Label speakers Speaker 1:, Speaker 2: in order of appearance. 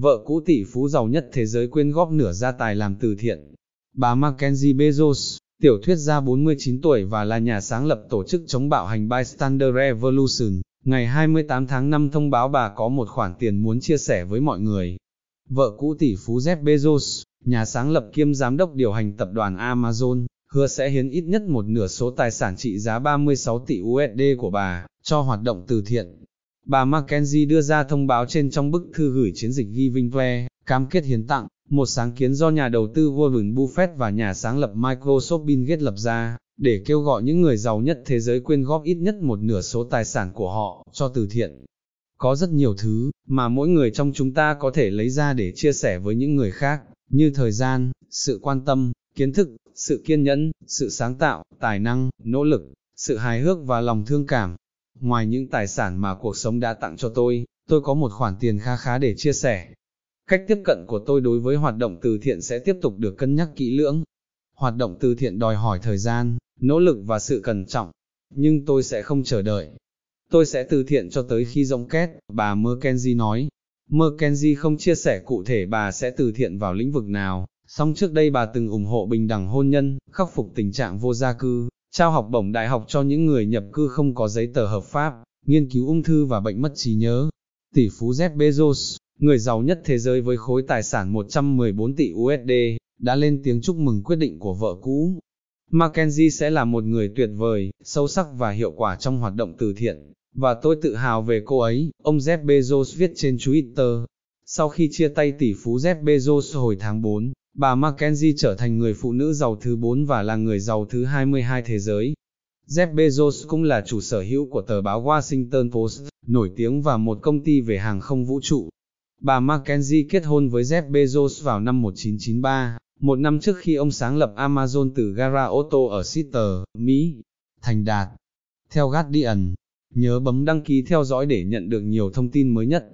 Speaker 1: vợ cũ tỷ phú giàu nhất thế giới quyên góp nửa gia tài làm từ thiện. Bà Mackenzie Bezos, tiểu thuyết gia 49 tuổi và là nhà sáng lập tổ chức chống bạo hành Bystander Revolution, ngày 28 tháng 5 thông báo bà có một khoản tiền muốn chia sẻ với mọi người. Vợ cũ tỷ phú Jeff Bezos, nhà sáng lập kiêm giám đốc điều hành tập đoàn Amazon, hứa sẽ hiến ít nhất một nửa số tài sản trị giá 36 tỷ USD của bà cho hoạt động từ thiện bà Mackenzie đưa ra thông báo trên trong bức thư gửi chiến dịch Giving Play, cam kết hiến tặng, một sáng kiến do nhà đầu tư Warren Buffett và nhà sáng lập Microsoft Bill Gates lập ra, để kêu gọi những người giàu nhất thế giới quyên góp ít nhất một nửa số tài sản của họ cho từ thiện. Có rất nhiều thứ mà mỗi người trong chúng ta có thể lấy ra để chia sẻ với những người khác, như thời gian, sự quan tâm, kiến thức, sự kiên nhẫn, sự sáng tạo, tài năng, nỗ lực, sự hài hước và lòng thương cảm. Ngoài những tài sản mà cuộc sống đã tặng cho tôi, tôi có một khoản tiền kha khá để chia sẻ. Cách tiếp cận của tôi đối với hoạt động từ thiện sẽ tiếp tục được cân nhắc kỹ lưỡng. Hoạt động từ thiện đòi hỏi thời gian, nỗ lực và sự cẩn trọng, nhưng tôi sẽ không chờ đợi. Tôi sẽ từ thiện cho tới khi rỗng két, bà Merkenzie nói. Merkenzie không chia sẻ cụ thể bà sẽ từ thiện vào lĩnh vực nào, song trước đây bà từng ủng hộ bình đẳng hôn nhân, khắc phục tình trạng vô gia cư, trao học bổng đại học cho những người nhập cư không có giấy tờ hợp pháp, nghiên cứu ung thư và bệnh mất trí nhớ. Tỷ phú Jeff Bezos, người giàu nhất thế giới với khối tài sản 114 tỷ USD, đã lên tiếng chúc mừng quyết định của vợ cũ. Mackenzie sẽ là một người tuyệt vời, sâu sắc và hiệu quả trong hoạt động từ thiện, và tôi tự hào về cô ấy, ông Jeff Bezos viết trên Twitter. Sau khi chia tay tỷ phú Jeff Bezos hồi tháng 4, Bà Mackenzie trở thành người phụ nữ giàu thứ 4 và là người giàu thứ 22 thế giới. Jeff Bezos cũng là chủ sở hữu của tờ báo Washington Post, nổi tiếng và một công ty về hàng không vũ trụ. Bà Mackenzie kết hôn với Jeff Bezos vào năm 1993, một năm trước khi ông sáng lập Amazon từ gara ô tô ở Sitter, Mỹ. Thành đạt. Theo Guardian, nhớ bấm đăng ký theo dõi để nhận được nhiều thông tin mới nhất.